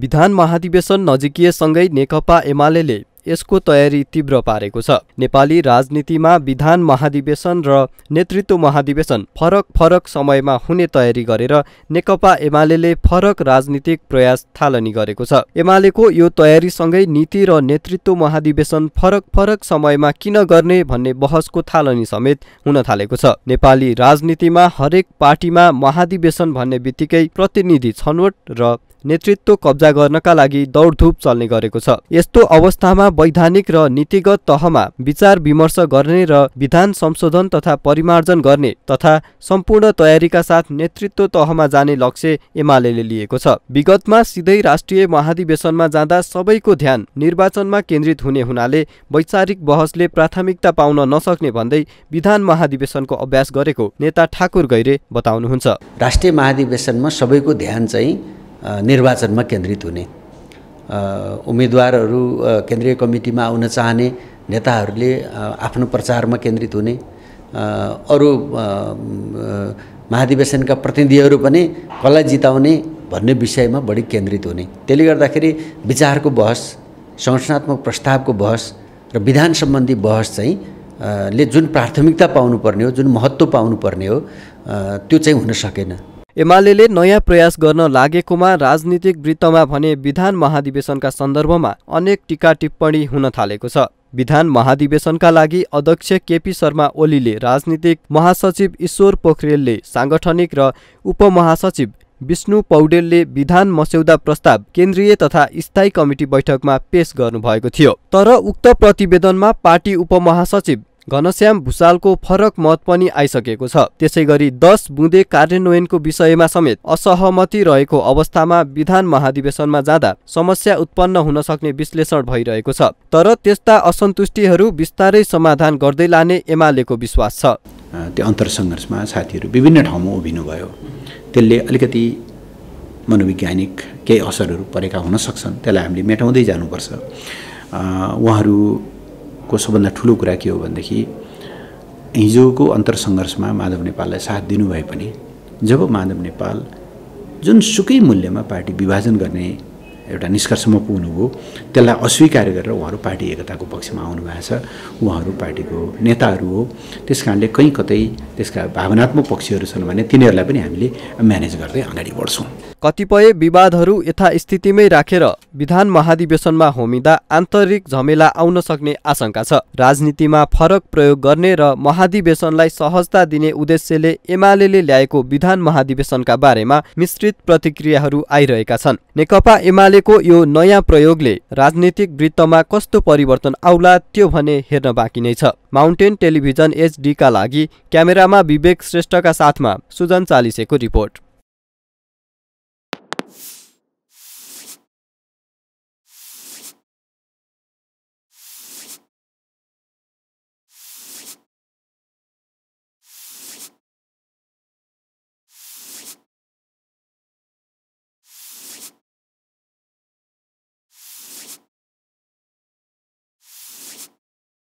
विधान महाधिवेशन नजिकिएसँगै नेकपा एमाले यसको तयारी तीव्र पारेको छ नेपाली राजनीतिमा विधान महाधिवेशन र नेतृत्व महाधिवेशन फरक फरक समयमा हुने तयारी गरेर नेकपा एमाले फरक राजनीतिक प्रयास थालनी गरेको छ एमालेको यो तयारीसँगै नीति र नेतृत्व महाधिवेशन फरक फरक समयमा किन गर्ने भन्ने बहसको थालनी समेत हुन थालेको छ नेपाली राजनीतिमा हरेक पार्टीमा महाधिवेशन भन्ने बित्तिकै प्रतिनिधि छनौट र नेतृत्व कब्जा गर्नका लागि दौडधुप चल्ने गरेको छ यस्तो अवस्थामा वैधानिक र नीतिगत तहमा विचार विमर्श गर्ने र विधान संशोधन तथा परिमार्जन गर्ने तथा सम्पूर्ण तयारीका साथ नेतृत्व तहमा जाने लक्ष्य एमाले लिएको छ विगतमा सिधै राष्ट्रिय महाधिवेशनमा जाँदा सबैको ध्यान निर्वाचनमा केन्द्रित हुने हुनाले वैचारिक बहसले प्राथमिकता पाउन नसक्ने भन्दै विधान महाधिवेशनको अभ्यास गरेको नेता ठाकुर गैरे बताउनुहुन्छ राष्ट्रिय महाधिवेशनमा सबैको ध्यान चाहिँ निर्वाचनमा केन्द्रित हुने उम्मेदवारहरू केन्द्रीय कमिटीमा आउन चाहने नेताहरूले आफ्नो प्रचारमा केन्द्रित हुने अरू महाधिवेशनका प्रतिनिधिहरू पनि कसलाई जिताउने भन्ने विषयमा बढी केन्द्रित हुने त्यसले गर्दाखेरि विचारको बहस संरचनात्मक प्रस्तावको बहस र विधान सम्बन्धी बहस चाहिँ ले जुन प्राथमिकता पाउनुपर्ने हो जुन महत्त्व पाउनुपर्ने हो त्यो चाहिँ हुन सकेन एमाले नयाँ प्रयास गर्न लागेकोमा राजनीतिक वृत्तमा भने विधान महाधिवेशनका सन्दर्भमा अनेक टिका टिप्पणी हुन थालेको छ विधान महाधिवेशनका लागि अध्यक्ष केपी शर्मा ओलीले राजनीतिक महासचिव ईश्वर पोखरेलले साङ्गठनिक र उपमहासचिव विष्णु पौडेलले विधान मस्यौदा प्रस्ताव केन्द्रीय तथा स्थायी कमिटी बैठकमा पेश गर्नुभएको थियो तर उक्त प्रतिवेदनमा पार्टी उपमहासचिव घनश्याम भूषालको फरक मत पनि आइसकेको छ त्यसै गरी दस बुँदे कार्यान्वयनको विषयमा समेत असहमति रहेको अवस्थामा विधान महाधिवेशनमा जाँदा समस्या उत्पन्न हुन सक्ने विश्लेषण भइरहेको छ तर त्यस्ता असन्तुष्टिहरू बिस्तारै समाधान गर्दै लाने एमालेको विश्वास छ त्यो अन्तरसङ्घर्षमा साथीहरू विभिन्न ठाउँमा उभिनुभयो त्यसले अलिकति मनोवैज्ञानिक केही असरहरू परेका हुन सक्छन् त्यसलाई हामीले मेटाउँदै जानुपर्छ उहाँहरू भएको सबभन्दा ठुलो कुरा के हो भनेदेखि हिजोको अन्तरसङ्घर्षमा माधव नेपाललाई साथ दिनुभए पनि जब माधव नेपाल जुन सुकै मूल्यमा पार्टी विभाजन गर्ने एउटा निष्कर्षमा पुग्नुभयो त्यसलाई अस्वीकार गरेर उहाँहरू पार्टी एकताको पक्षमा आउनु भएको छ उहाँहरू पार्टीको नेताहरू हो त्यस कारणले कहीँ कतै त्यसका भावनात्मक पक्षहरू छन् भने तिनीहरूलाई पनि हामीले म्यानेज गर्दै अगाडि बढ्छौँ कतिपय विवादहरू यथास्थितिमै राखेर विधान महाधिवेशनमा होमिँदा आन्तरिक झमेला आउन सक्ने आशंका छ राजनीतिमा फरक प्रयोग गर्ने र महाधिवेशनलाई सहजता दिने उद्देश्यले एमाले ल्याएको विधान महाधिवेशनका बारेमा मिश्रित प्रतिक्रियाहरू आइरहेका छन् नेकपा एमालेको यो नयाँ प्रयोगले राजनीतिक वृत्तमा कस्तो परिवर्तन आउला त्यो भने हेर्न बाँकी नै छ माउन्टेन टेलिभिजन एचडीका लागि क्यामेरामा विवेक श्रेष्ठका साथमा सुजन चालिसेको रिपोर्ट